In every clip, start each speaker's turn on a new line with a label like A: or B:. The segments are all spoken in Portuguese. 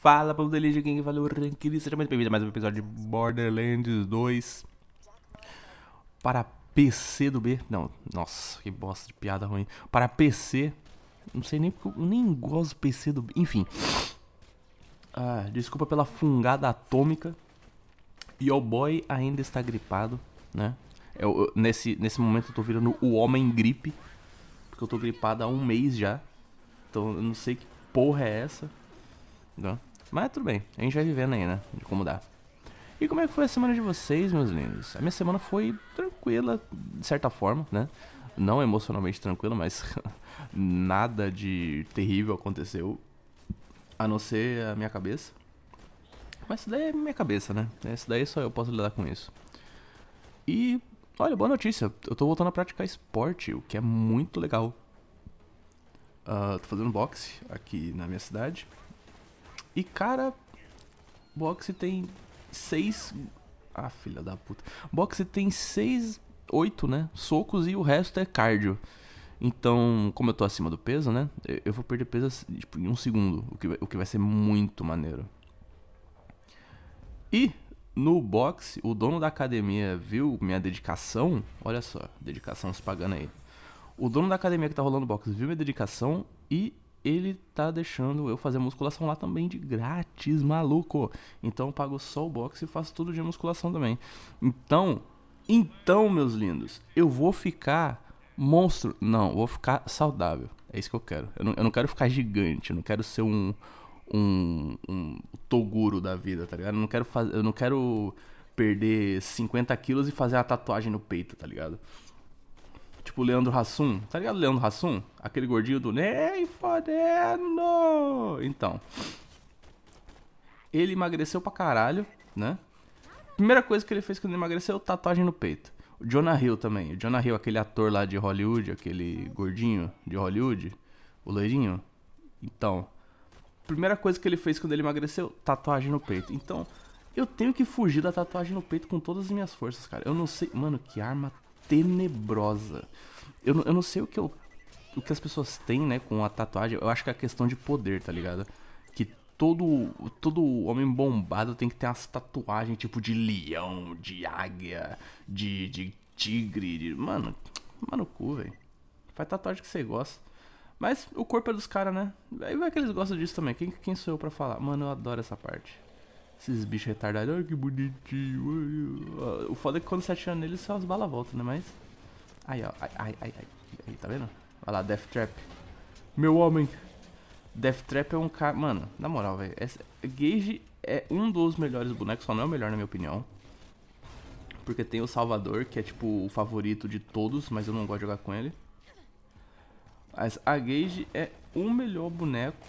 A: Fala, povo da Legion, quem falou é Ranquiri, seja muito bem-vindo a mais um episódio de Borderlands 2 para PC do B. Não, nossa, que bosta de piada ruim. Para PC, não sei nem porque eu nem gosto do PC do B, enfim. Ah, desculpa pela fungada atômica. E o boy ainda está gripado, né? Eu, eu, nesse, nesse momento eu tô virando o homem gripe, porque eu tô gripado há um mês já. Então eu não sei que porra é essa. Não. Né? Mas tudo bem, a gente vai vivendo aí, né? De como dá. E como é que foi a semana de vocês, meus lindos? A minha semana foi tranquila, de certa forma, né? Não emocionalmente tranquila, mas nada de terrível aconteceu. A não ser a minha cabeça. Mas isso daí é minha cabeça, né? Isso daí só eu posso lidar com isso. E, olha, boa notícia. Eu tô voltando a praticar esporte, o que é muito legal. Uh, tô fazendo boxe aqui na minha cidade. E cara, boxe tem seis. Ah, filha da puta. Boxe tem seis, oito, né? Socos e o resto é cardio. Então, como eu tô acima do peso, né? Eu vou perder peso assim, tipo, em um segundo, o que, o que vai ser muito maneiro. E no boxe, o dono da academia viu minha dedicação. Olha só, dedicação se pagando aí. O dono da academia que tá rolando boxe viu minha dedicação e ele tá deixando eu fazer musculação lá também de grátis, maluco. Então eu pago só o box e faço tudo de musculação também. Então, então, meus lindos, eu vou ficar monstro. Não, vou ficar saudável. É isso que eu quero. Eu não, eu não quero ficar gigante, eu não quero ser um, um, um toguro da vida, tá ligado? Eu não quero Eu não quero perder 50 quilos e fazer uma tatuagem no peito, tá ligado? Tipo o Leandro Hassum. Tá ligado Leandro Hassum? Aquele gordinho do Nem fodendo! Então. Ele emagreceu pra caralho, né? Primeira coisa que ele fez quando ele emagreceu, tatuagem no peito. O Jonah Hill também. O Jonah Hill, aquele ator lá de Hollywood, aquele gordinho de Hollywood, o loirinho. Então, primeira coisa que ele fez quando ele emagreceu, tatuagem no peito. Então, eu tenho que fugir da tatuagem no peito com todas as minhas forças, cara. Eu não sei. Mano, que arma tenebrosa. Eu, eu não sei o que eu, o que as pessoas têm, né, com a tatuagem. Eu acho que é a questão de poder, tá ligado? Que todo todo homem bombado tem que ter umas tatuagens tipo de leão, de águia, de, de tigre, de... mano, mano cu, velho. Faz tatuagem que você gosta. Mas o corpo é dos caras, né? Aí vai que eles gostam disso também. Quem, quem sou eu para falar? Mano, eu adoro essa parte. Esses bichos retardados. Olha que bonitinho. O foda é que quando você atira neles, só as balas voltam, né? Mas... Aí, ó. Ai, ai, ai, ai. Aí, tá vendo? Olha lá, Death Trap. Meu homem. Death Trap é um cara... Mano, na moral, velho. Essa... Gage é um dos melhores bonecos. Só não é o melhor, na minha opinião. Porque tem o Salvador, que é tipo o favorito de todos, mas eu não gosto de jogar com ele. Mas a Gage é o melhor boneco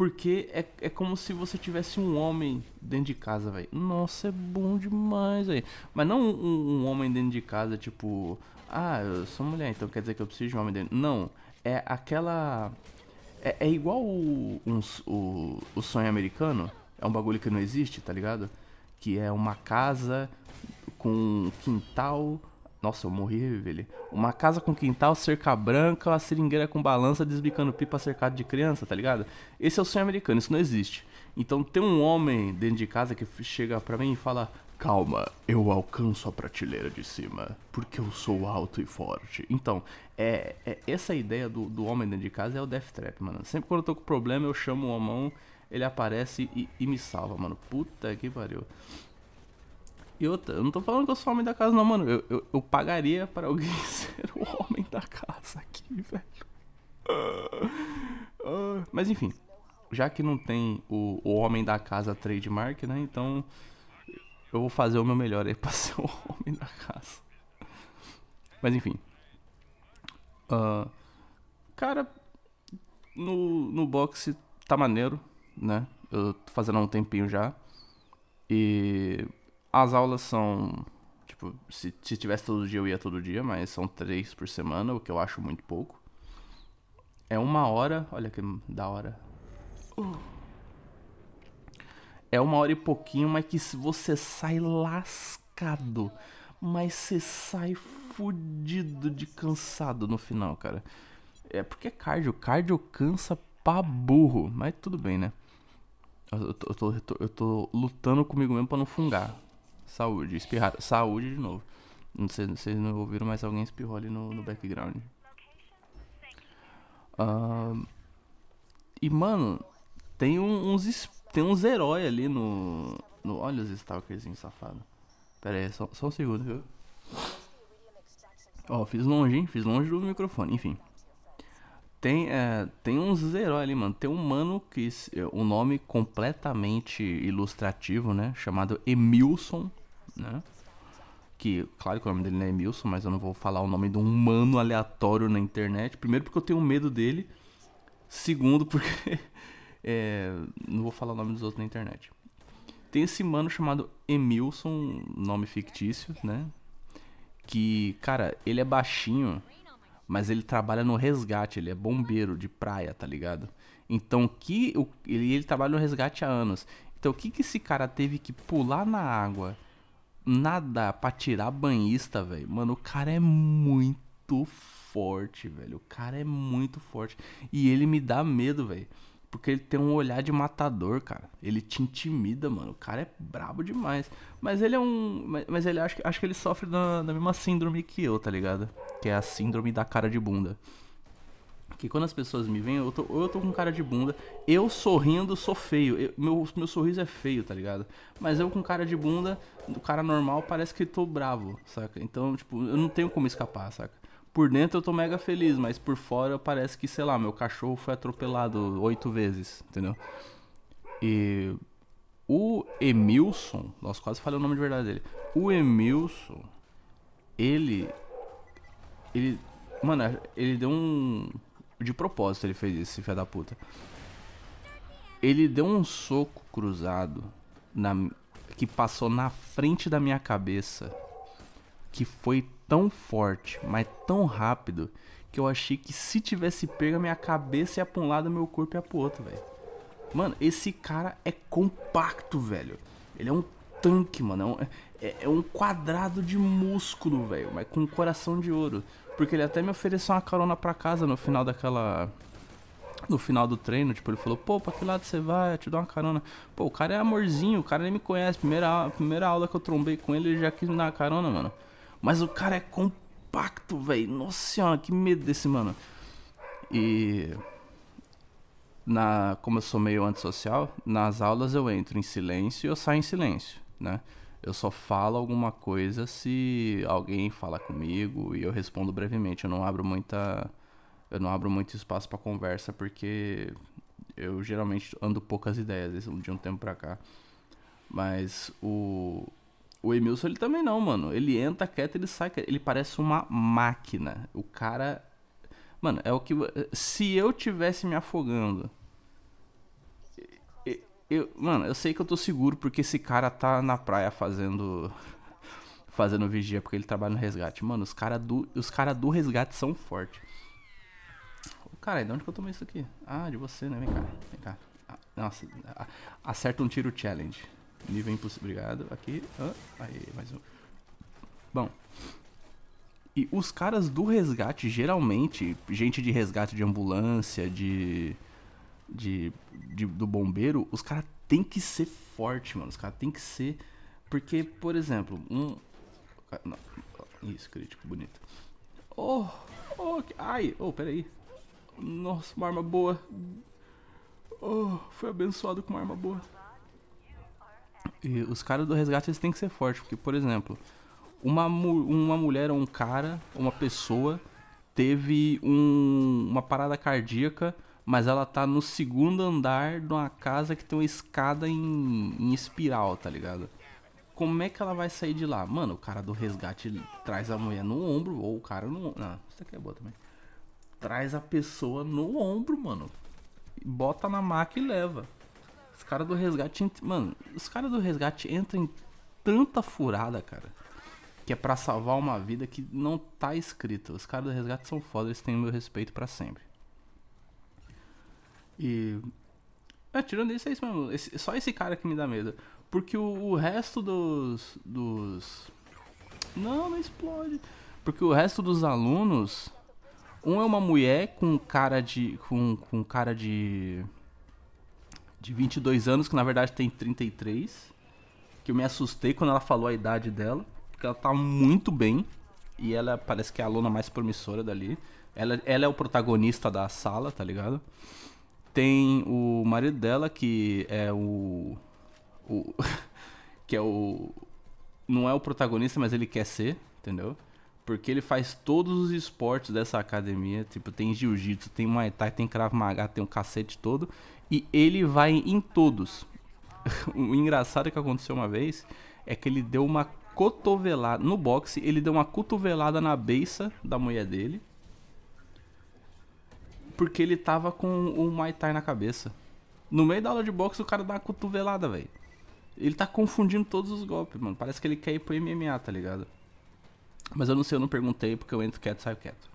A: porque é, é como se você tivesse um homem dentro de casa, velho. Nossa, é bom demais, velho. Mas não um, um, homem dentro de casa, tipo, ah, eu sou mulher, então quer dizer que eu preciso de um homem dentro. Não. É aquela. É, é igual o, um, o, o sonho americano. É um bagulho que não existe, tá ligado? Que é uma casa com um quintal nossa, eu morri, velho. Uma casa com quintal, cerca branca, uma seringueira com balança, desbicando pipa cercado de criança, tá ligado? Esse é o sonho americano, isso não existe. Então tem um homem dentro de casa que chega pra mim e fala: Calma, eu alcanço a prateleira de cima, porque eu sou alto e forte. Então, é, é essa ideia do, do homem dentro de casa é o Death Trap, mano. Sempre quando eu tô com problema, eu chamo o homem, ele aparece e, e me salva, mano. Puta que pariu. E outra, eu não tô falando que eu sou homem da casa, não, mano. Eu, eu, eu pagaria para alguém ser o homem da casa aqui, velho. Ah, mas enfim, já que não tem o, o homem da casa trademark, né? Então eu vou fazer o meu melhor aí pra ser o homem da casa. Mas enfim. Uh, cara, no, no boxe tá maneiro, né? Eu tô fazendo há um tempinho já. E as aulas são. Tipo, se, se tivesse todo dia, eu ia todo dia, mas são três por semana, o que eu acho muito pouco. É uma hora. Olha que da hora. Uh. É uma hora e pouquinho, mas que você sai lascado. Mas você sai fudido de cansado no final, cara. É porque é cardio. Cardio cansa pra burro. Mas tudo bem, né? Eu tô, eu tô, eu tô lutando comigo mesmo pra não fungar. Saúde. Espirrar. Saúde de novo. Vocês não, sei, não ouviram, mas alguém espirrou ali no, no background. Uh, e, mano, tem um, uns, tem uns heróis ali no, no. Olha os stalkerzinhos safados. Pera aí, só, só um segundo, viu? Ó, oh, fiz longe, hein? Fiz longe do microfone, enfim. Tem, é, tem uns heróis ali, mano. Tem um mano que. O um nome completamente ilustrativo, né? Chamado Emilson né? Que, claro que o nome dele não é Emilson, mas eu não vou falar o nome de um humano aleatório na internet. Primeiro, porque eu tenho medo dele. Segundo, porque. é, não vou falar o nome dos outros na internet. Tem esse mano chamado Emilson, nome fictício, né? Que, cara, ele é baixinho, mas ele trabalha no resgate, ele é bombeiro de praia, tá ligado? Então que ele, ele trabalha no resgate há anos. Então o que que esse cara teve que pular na água nadar pra tirar banhista, velho. Mano, o cara é muito forte, velho. O cara é muito forte. E ele me dá medo, velho. Porque ele tem um olhar de matador, cara. Ele te intimida, mano. O cara é brabo demais. Mas ele é um. Mas ele acho, acho que ele sofre da, da mesma síndrome que eu, tá ligado? Que é a síndrome da cara de bunda que quando as pessoas me veem, eu tô, eu tô com cara de bunda. Eu sorrindo sou feio. Eu, meu, meu sorriso é feio, tá ligado? Mas eu com cara de bunda, do cara normal, parece que tô bravo, saca? Então, tipo, eu não tenho como escapar, saca? Por dentro eu tô mega feliz, mas por fora parece que, sei lá, meu cachorro foi atropelado oito vezes, entendeu? E o Emilson, nossa, quase falei o nome de verdade dele. O Emilson, ele. Ele. Mano, ele deu um de propósito ele fez isso, esse filho da puta. Ele deu um soco cruzado na, que passou na frente da minha cabeça, que foi tão forte, mas tão rápido, que eu achei que se tivesse pego a minha cabeça ia pra um lado, meu corpo ia pro outro, velho. Mano, esse cara é compacto, velho. Ele é um tanque, mano. É um, é, é, um quadrado de músculo, velho, mas com um coração de ouro. Porque ele até me ofereceu uma carona pra casa no final daquela. No final do treino, tipo, ele falou, pô, pra que lado você vai? Eu te dou uma carona. Pô, o cara é amorzinho, o cara nem me conhece. Primeira, primeira aula que eu trombei com ele, ele já quis me dar uma carona, mano. Mas o cara é compacto, velho. Nossa senhora, que medo desse, mano. E. Na, como eu sou meio antissocial, nas aulas eu entro em silêncio e eu saio em silêncio, né? Eu só falo alguma coisa se alguém fala comigo e eu respondo brevemente. Eu não abro muita. Eu não abro muito espaço para conversa porque eu geralmente ando poucas ideias de um tempo pra cá. Mas o. O Emilson, ele também não, mano. Ele entra quieto, ele sai quieto. Ele parece uma máquina. O cara. Mano, é o que. Se eu tivesse me afogando eu, mano, eu sei que eu tô seguro porque esse cara tá na praia fazendo. Fazendo vigia, porque ele trabalha no resgate. Mano, os caras do, os cara do resgate são fortes. Cara, de onde que eu tomei isso aqui? Ah, de você, né? Vem cá, vem cá. Ah, nossa, acerta um tiro challenge. Nível impossível. Obrigado. Aqui. Ah, aí, mais um. Bom. E os caras do resgate, geralmente, gente de resgate de ambulância, de de, de do bombeiro, os caras tem que ser forte, mano. Os caras tem que ser. Porque, por exemplo, um. Isso, crítico, bonito. Oh! Oh! Ai! Oh, peraí. Nossa, uma arma boa. Oh, foi abençoado com uma arma boa. E os caras do resgate eles têm que ser fortes, porque, por exemplo, uma, mu uma mulher ou um cara, uma pessoa, teve um, uma parada cardíaca mas ela tá no segundo andar de uma casa que tem uma escada em, em espiral, tá ligado? Como é que ela vai sair de lá? Mano, o cara do resgate traz a mulher no ombro, ou o cara no. Não, isso aqui é boa também. Traz a pessoa no ombro, mano. Bota na maca e leva. Os caras do resgate. Mano, os caras do resgate entram em tanta furada, cara que é para salvar uma vida que não tá escrita. Os caras do resgate são foda, eles têm o meu respeito para sempre. E. É, tirando isso, é isso mesmo. Esse, só esse cara que me dá medo. Porque o, o resto dos. dos. Não, não explode. Porque o resto dos alunos. Um é uma mulher com cara de. com, com cara de. de 22 anos, que na verdade tem 33. Que eu me assustei quando ela falou a idade dela. Porque ela tá muito bem. E ela parece que é a aluna mais promissora dali. Ela, ela é o protagonista da sala, tá ligado? Tem o marido dela, que é o. o que é o. Não é o protagonista, mas ele quer ser, entendeu? Porque ele faz todos os esportes dessa academia. Tipo, tem jiu-jitsu, tem muay thai, tem krav maga, tem um cacete todo. E ele vai em todos. o engraçado que aconteceu uma vez é que ele deu uma cotovelada. No boxe, ele deu uma cotovelada na beiça da mulher dele porque ele tava com o Muay Thai na cabeça. No meio da aula de boxe, o cara dá uma cotovelada, velho. Ele tá confundindo todos os golpes, mano. Parece que ele quer ir pro MMA, tá ligado? Mas eu não sei, eu não perguntei, porque eu entro quieto e saio quieto.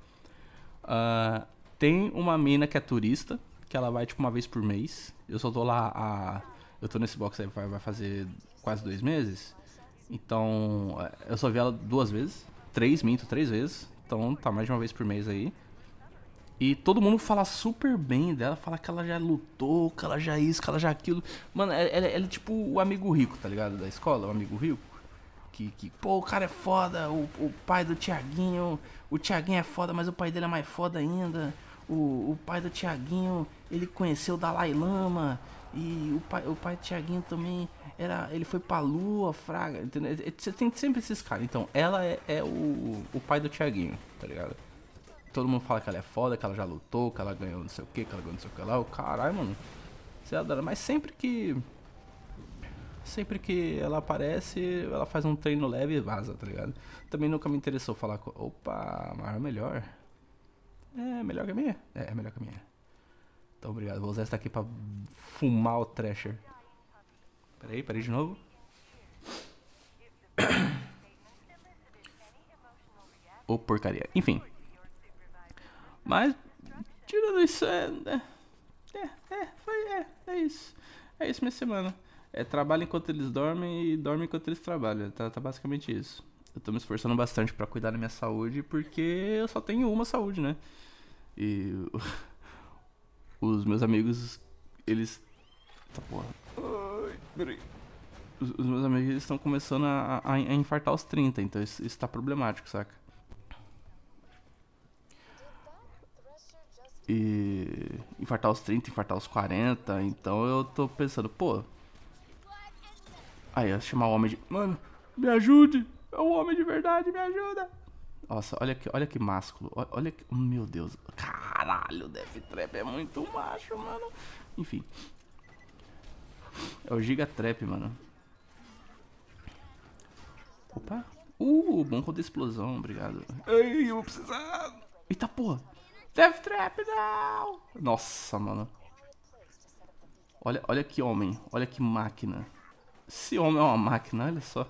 A: Uh, tem uma mina que é turista, que ela vai, tipo, uma vez por mês. Eu só tô lá a... Eu tô nesse box aí, vai fazer quase dois meses. Então, eh, eu só vi ela duas vezes. Três, minto, três vezes. Então, tá mais de uma vez por mês aí. E todo mundo fala super bem dela, fala que ela já lutou, que ela já isso, que ela já aquilo. Mano, é, ela, ela, é tipo o amigo rico, tá ligado? Da escola, o amigo rico. Que, que pô, o cara é foda, o, o pai do Tiaguinho, o Tiaguinho é foda, mas o pai dele é mais foda ainda. O, o pai do Tiaguinho, ele conheceu o Dalai Lama. E o pai, o pai do Tiaguinho também era. Ele foi pra lua, fraga. Entendeu? Você tem sempre esses caras. Então, ela é, é o, o pai do Tiaguinho, tá ligado? todo mundo fala que ela é foda, que ela já lutou, que ela ganhou não sei o que, que ela ganhou não sei o que lá. O caralho, mano. Você é adora. Mas sempre que. Sempre que ela aparece, ela faz um treino leve e vaza, tá ligado? Também nunca me interessou falar com. Opa, maior é melhor. É melhor que a minha? É, é melhor que a minha. Então obrigado. Vou usar essa aqui pra fumar o Thrasher. Peraí, peraí de novo. Ô oh, porcaria. Enfim. Mas, tirando isso, é, é. É, é, foi, é, é isso. É isso minha semana. É trabalho enquanto eles dormem e dorme enquanto eles trabalham. Tá, tá basicamente isso. Eu tô me esforçando bastante para cuidar da minha saúde porque eu só tenho uma saúde, né? E os meus amigos, eles. Tá porra. Ai, peraí. Os, os meus amigos estão começando a, a, a, infartar os 30, então isso, isso tá problemático, saca? e infartar os 30, infartar os 40. Então eu tô pensando, pô. Aí eu chamar o homem de. Mano, me ajude! É um homem de verdade, me ajuda! Nossa, olha que, olha que másculo. Olha que. Meu Deus. Caralho, Death Trap é muito macho, mano. Enfim. É o Giga Trap, mano. Opa. Uh, bom rodo de explosão, obrigado. Ai, eu vou precisar. Eita porra! Death Trap, não! Nossa, mano. Olha, olha que homem, olha que máquina. Esse homem é uma máquina, olha só.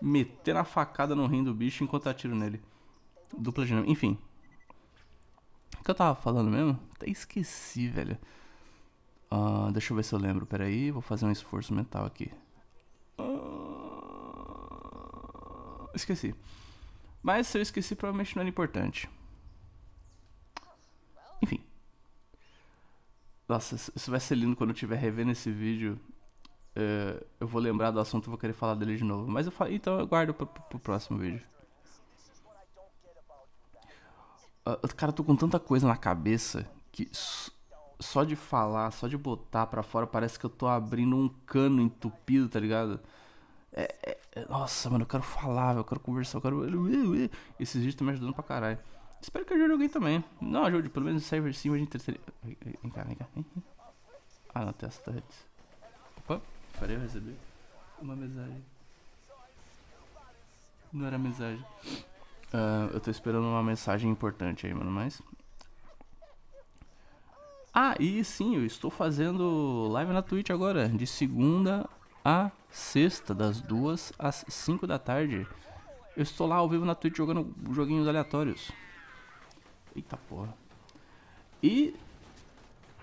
A: Metendo a facada no rim do bicho enquanto atiro nele. Dupla dinâmica, enfim. O que eu tava falando mesmo? Até esqueci, velho. Uh, deixa eu ver se eu lembro, peraí, vou fazer um esforço mental aqui. Uh, esqueci. Mas se eu esqueci, provavelmente não era importante. Nossa, isso vai ser lindo quando eu estiver revendo esse vídeo. Eh, eu vou lembrar do assunto e vou querer falar dele de novo. Mas eu falo, então eu guardo pro, pro, pro próximo vídeo. Ah, cara, eu tô com tanta coisa na cabeça que só de falar, só de botar pra fora, parece que eu tô abrindo um cano entupido, tá ligado? É, é, é nossa, mano, eu quero falar, eu quero conversar, eu quero. esses vídeos estão me ajudando pra caralho. Espero que ajude alguém também. Não ajude, pelo menos server em cima gente terceira. Vem cá, vem cá. Ah, não, testa antes. Opa, parei eu receber uma mensagem. Não era mensagem. Uh, eu tô esperando uma mensagem importante aí, mano, mas. Ah, e sim, eu estou fazendo live na Twitch agora, de segunda a sexta, das duas às cinco da tarde. Eu estou lá ao vivo na Twitch jogando joguinhos aleatórios. Eita porra. E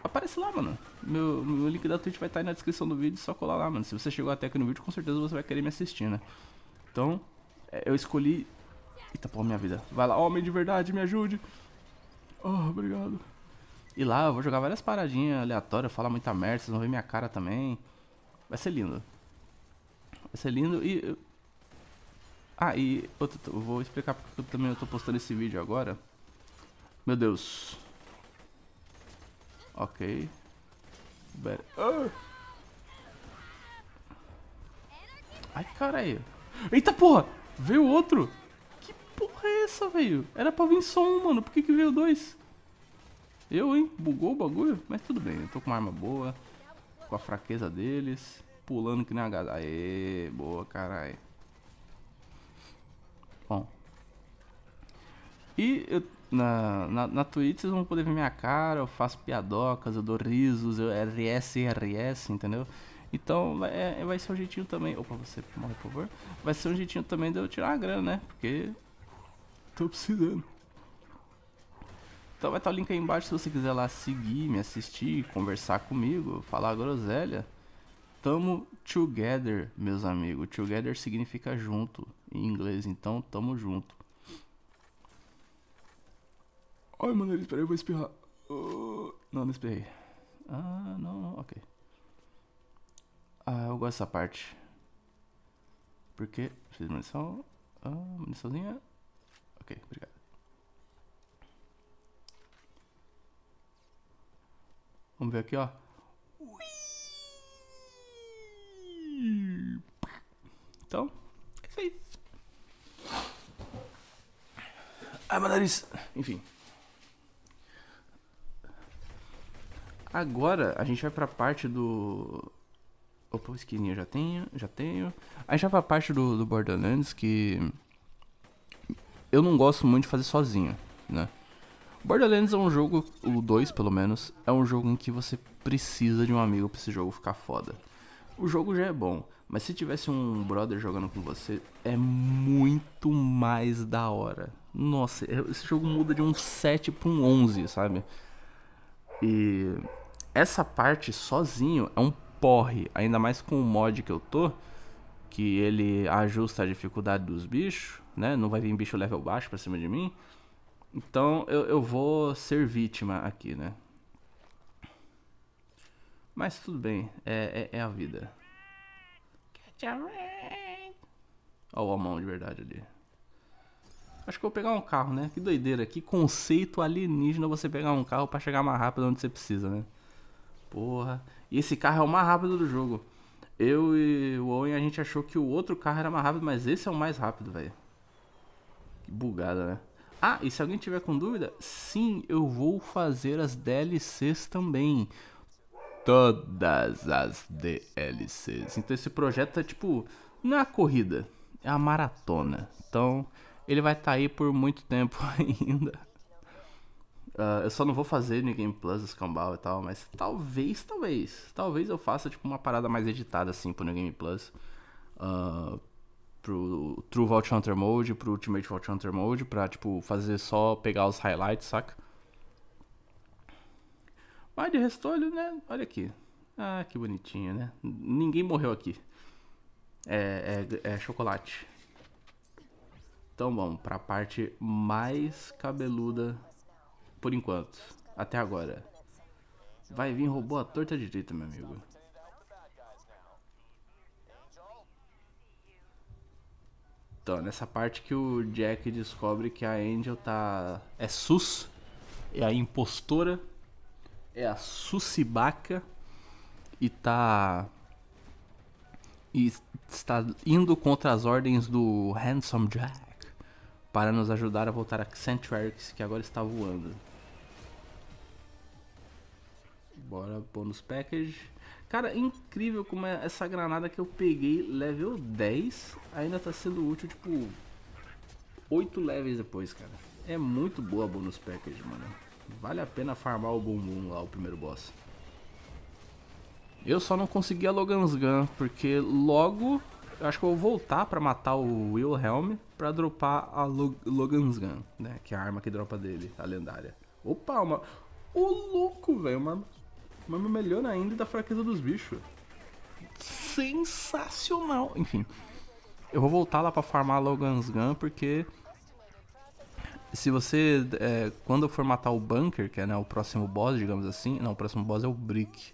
A: aparece lá, mano. Meu, meu link da Twitch vai estar tá aí na descrição do vídeo, só colar lá, mano. Se você chegou até aqui no vídeo, com certeza você vai querer me assistir, né? Então, é, eu escolhi... Eita porra, minha vida. Vai lá, homem de verdade, me ajude. Oh, obrigado. E lá eu vou jogar várias paradinhas aleatórias, falar muita merda, vocês vão ver minha cara também. Vai ser lindo. Vai ser lindo e... Ah, e eu, vou explicar porque eu também eu tô postando esse vídeo agora. Meu Deus. Ok. Better. Oh. Ah! Ai, caralho. Eita porra! Veio outro! Que porra é essa, velho? Era pra vir só um, mano. Por que, que veio dois? Eu, hein? Bugou o bagulho? Mas tudo bem, eu tô com uma arma boa. Com a fraqueza deles. Pulando que nem uma gada. Aê, boa, caralho. Bom. E eu na, na, na Twitch vocês vão poder ver minha cara, eu faço piadocas, eu dou risos, eu RS, RS, entendeu? Então é, vai ser um jeitinho também. Opa, você morre, por favor. Vai ser um jeitinho também de eu tirar a grana, né? Porque. Tô precisando. Então vai estar o link aí embaixo se você quiser lá seguir, me assistir, conversar comigo, falar groselha. Tamo together, meus amigos. Together significa junto em inglês, então tamo junto. Ai, mano, peraí, eu vou espirrar. Oh, não, não espirrei. Ah, não, não, ok. Ah, eu gosto dessa parte. Porque preciso de munição. Ah, muniçãozinha. Ok, obrigado. Vamos ver aqui, ó. Então, é isso aí. Ai, ah, meu nariz. Enfim. Agora a gente vai pra parte do. Opa, esquininha já tenho, já tenho. A gente vai pra parte do, do Borderlands que. Eu não gosto muito de fazer sozinho, né? Borderlands é um jogo, o 2 pelo menos, é um jogo em que você precisa de um amigo pra esse jogo ficar foda. O jogo já é bom, mas se tivesse um brother jogando com você, é muito mais da hora. Nossa, é, esse jogo muda de um 7 pra um 11, sabe? E essa parte sozinho é um porre, ainda mais com o mod que eu tô, que ele ajusta a dificuldade dos bichos, né? Não vai vir bicho level baixo pra cima de mim. Então eu, eu vou ser vítima aqui, né? Mas tudo bem, é, é, é a vida. Olha o mão de verdade ali. Acho que vou pegar um carro, né? Que doideira, que conceito alienígena você pegar um carro para chegar mais rápido onde você precisa, né? Porra. E esse carro é o mais rápido do jogo. Eu e o Owen a gente achou que o outro carro era mais rápido, mas esse é o mais rápido, velho. Que bugada, né? Ah, e se alguém tiver com dúvida, sim, eu vou fazer as DLCs também. Todas as DLCs. Então esse projeto é tipo. Não é a corrida, é a maratona. Então ele vai estar tá aí por muito tempo ainda. Uh, eu só não vou fazer no Game Plus escambau e tal, mas talvez, talvez. Talvez eu faça tipo uma parada mais editada assim pro New Game Plus. Uh, pro True Vault Hunter Mode, pro Ultimate Vault Hunter Mode, pra tipo fazer só pegar os highlights, saca? Mas de restolho, né? Olha aqui. Ah, que bonitinho, né? Ninguém morreu aqui. É, é, é chocolate. Então vamos para a parte mais cabeluda por enquanto, até agora. Vai vir roubou a torta direita, meu amigo. Então, nessa parte que o Jack descobre que a Angel tá é sus, é a impostora, é a sucibaca e tá e está indo contra as ordens do Handsome Jack para nos ajudar a voltar a Sanctuary, que agora está voando. Bora, bônus package. Cara, incrível como é essa granada que eu peguei level 10 ainda está sendo útil, tipo, 8 levels depois, cara. É muito boa a bônus package, mano. Vale a pena farmar o bumbum lá, o primeiro boss. Eu só não consegui a Logan's Gun, porque logo eu acho que eu vou voltar para matar o Wilhelm para dropar a Log Logan's Gun, né? Que é a arma que dropa dele, a lendária. Opa, uma. Ô louco, velho! Uma, uma arma melhor ainda da fraqueza dos bichos. Sensacional! Enfim. Eu vou voltar lá para farmar a Logan's Gun porque. Se você. É, quando eu for matar o Bunker, que é né, o próximo boss, digamos assim. Não, o próximo boss é o Brick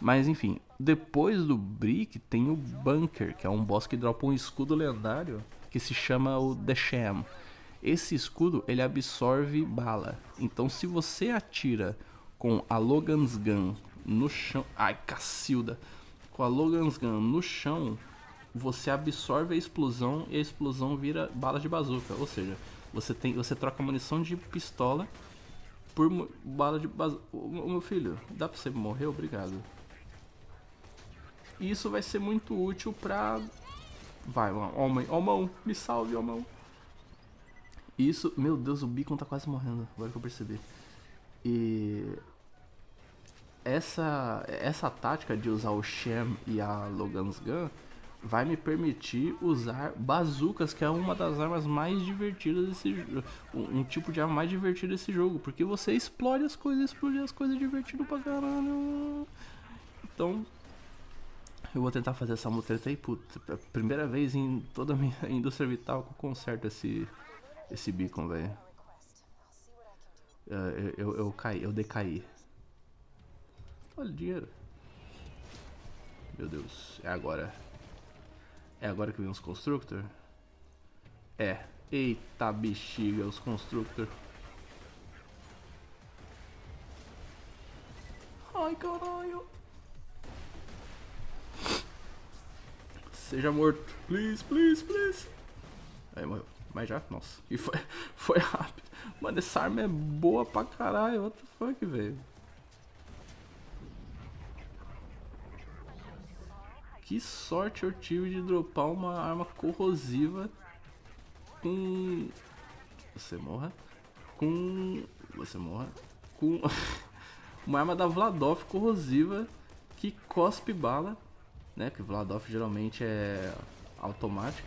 A: mas enfim, depois do Brick tem o Bunker, que é um boss que dropa um escudo lendário que se chama o The Sham. Esse escudo ele absorve bala. Então se você atira com a Logan's Gun no chão, ai cacilda, com a Logan's Gun no chão, você absorve a explosão e a explosão vira bala de bazuca, ou seja, você tem, você troca munição de pistola por bala de bazuca. Ô, meu filho, dá pra você morrer, obrigado. E isso vai ser muito útil pra... Vai, homem, ó mão, me salve, ó mão. Isso, meu Deus, o Beacon tá quase morrendo, agora que eu percebi. E... Essa, essa tática de usar o Sham e a Logan's Gun vai me permitir usar bazucas, que é uma das armas mais divertidas desse jogo. Um, um, tipo de arma mais divertida desse jogo. Porque você explode as coisas, explode as coisas divertido pra caralho. Então, eu vou tentar fazer essa mutreta aí, puta, é primeira vez em toda a minha indústria vital que eu conserto esse, esse beacon, velho. É, eu, eu, eu, caí, eu decaí. Olha o dinheiro. Meu Deus, é agora. É agora que vem os Constructor? É. Eita bexiga, os Constructor. Ai, caralho. Seja morto. Please, please, please. Aí morreu. Mas já? Nossa. E foi, foi rápido. Mano, essa arma é boa pra caralho. What the fuck, velho? Que sorte eu tive de dropar uma arma corrosiva com... Você morra. Com... Você morra. Com... uma arma da Vladov corrosiva que cospe bala né? Que o Vladoff geralmente é automático.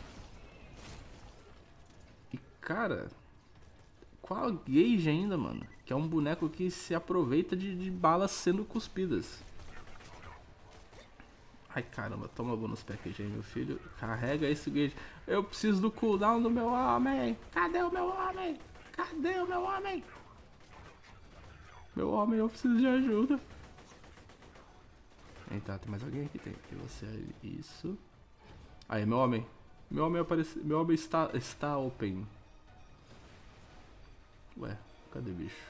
A: E cara, qual a ainda, mano, que é um boneco que se aproveita de, de balas sendo cuspidas. Ai caramba, toma bonus package aí, meu filho. Carrega esse gauge. Eu preciso do cooldown do meu homem. Cadê o meu homem? Cadê o meu homem? Meu homem, eu preciso de ajuda. Então, tem mais alguém aqui? Tem. E você, isso. Aí, meu homem. Meu homem aparece... Meu homem está, está open. Ué, cadê bicho?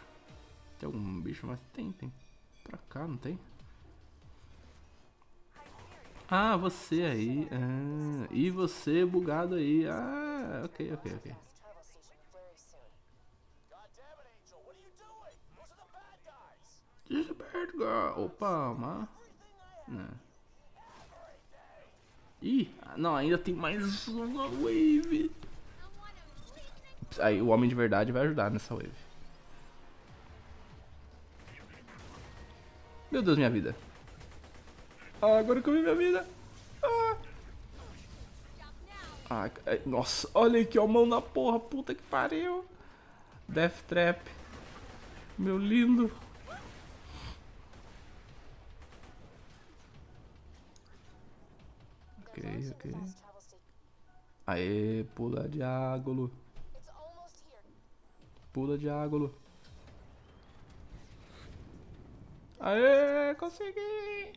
A: Tem algum bicho? Mas tem, tem. Pra cá, não tem? Ah, você aí. Ah, e você bugado aí. Ah, ok, ok, ok. Just a bad Opa, mas... É. Ih, não, ainda tem mais uma wave. Aí o homem de verdade vai ajudar nessa wave. Meu Deus, minha vida. Ah, agora que eu vi minha vida. Ah. ah é, nossa, olha aqui, ó, é mão na porra, puta que pariu. Death Trap. Meu lindo. É ok, é ok. Aê, pula de Pula de águlo. Aê, consegui!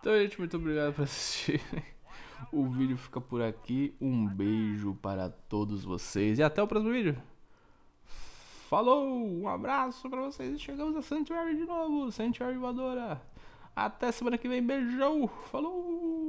A: Então, gente, muito obrigado por assistir. O vídeo fica por aqui. Um beijo para todos vocês e até o próximo vídeo. Falou, um abraço para vocês. Chegamos a Sanctuary de novo. Sanctuary Voadora. Até semana que vem. Beijão. Falou.